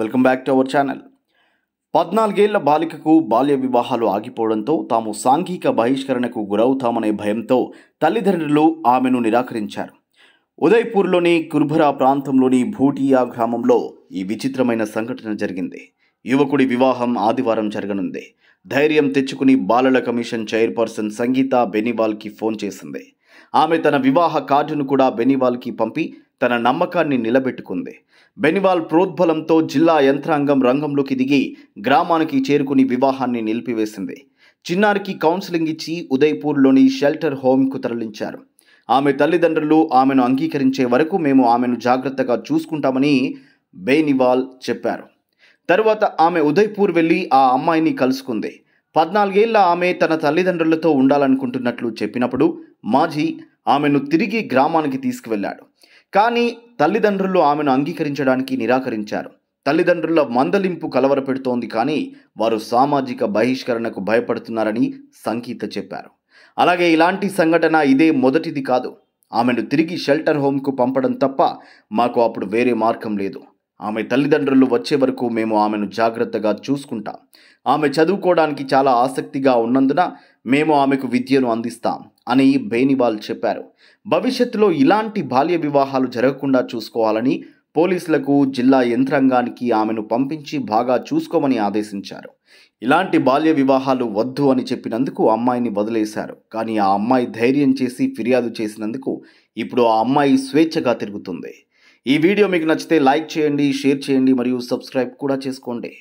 welcome back to our channel పద్నాలుగేళ్ల బాలికకు బాల్య వివాహాలు ఆగిపోవడంతో తాము సాంఘిక బహిష్కరణకు గురవుతామనే భయంతో తల్లిదండ్రులు ఆమెను నిరాకరించారు ఉదయ్పూర్లోని కుర్భరా ప్రాంతంలోని భూటియా గ్రామంలో ఈ విచిత్రమైన సంఘటన జరిగింది యువకుడి వివాహం ఆదివారం జరగనుంది ధైర్యం తెచ్చుకుని బాలల కమిషన్ చైర్పర్సన్ సంగీత బెనివాల్కి ఫోన్ చేసింది ఆమె తన వివాహ కార్డును కూడా బెనివాల్కి పంపి తన నమ్మకాన్ని నిలబెట్టుకుంది బెనివాల్ ప్రోద్బలంతో జిల్లా యంత్రాంగం రంగంలోకి దిగి గ్రామానికి చేరుకుని వివాహాన్ని నిలిపివేసింది చిన్నారికి కౌన్సిలింగ్ ఇచ్చి ఉదయ్పూర్లోని షెల్టర్ హోమ్కు తరలించారు ఆమె తల్లిదండ్రులు ఆమెను అంగీకరించే వరకు మేము ఆమెను జాగ్రత్తగా చూసుకుంటామని బేనివాల్ చెప్పారు తరువాత ఆమె ఉదయ్పూర్ వెళ్ళి ఆ అమ్మాయిని కలుసుకుంది పద్నాలుగేళ్ల ఆమె తన తల్లిదండ్రులతో ఉండాలనుకుంటున్నట్లు చెప్పినప్పుడు మాజీ ఆమెను తిరిగి గ్రామానికి తీసుకువెళ్ళాడు కానీ తల్లిదండ్రులు ఆమెను అంగీకరించడానికి నిరాకరించారు తల్లిదండ్రుల మందలింపు కలవరపెడుతోంది కానీ వారు సామాజిక బహిష్కరణకు భయపడుతున్నారని సంగీత చెప్పారు అలాగే ఇలాంటి సంఘటన ఇదే మొదటిది కాదు ఆమెను తిరిగి షెల్టర్ హోమ్కు పంపడం తప్ప మాకు అప్పుడు వేరే మార్గం లేదు ఆమె తల్లిదండ్రులు వచ్చే వరకు మేము ఆమెను జాగ్రత్తగా చూసుకుంటాం ఆమె చదువుకోవడానికి చాలా ఆసక్తిగా ఉన్నందున మేము ఆమెకు విద్యను అందిస్తాం అని బేనివాల్ చెప్పారు భవిష్యత్తులో ఇలాంటి బాల్య వివాహాలు జరగకుండా చూసుకోవాలని పోలీసులకు జిల్లా యంత్రాంగానికి ఆమెను పంపించి బాగా చూసుకోమని ఆదేశించారు ఇలాంటి బాల్య వివాహాలు వద్దు అని చెప్పినందుకు అమ్మాయిని వదిలేశారు కానీ ఆ అమ్మాయి ధైర్యం చేసి ఫిర్యాదు చేసినందుకు ఇప్పుడు ఆ అమ్మాయి స్వేచ్ఛగా తిరుగుతుంది ఈ వీడియో మీకు నచ్చితే లైక్ చేయండి షేర్ చేయండి మరియు సబ్స్క్రైబ్ కూడా చేసుకోండి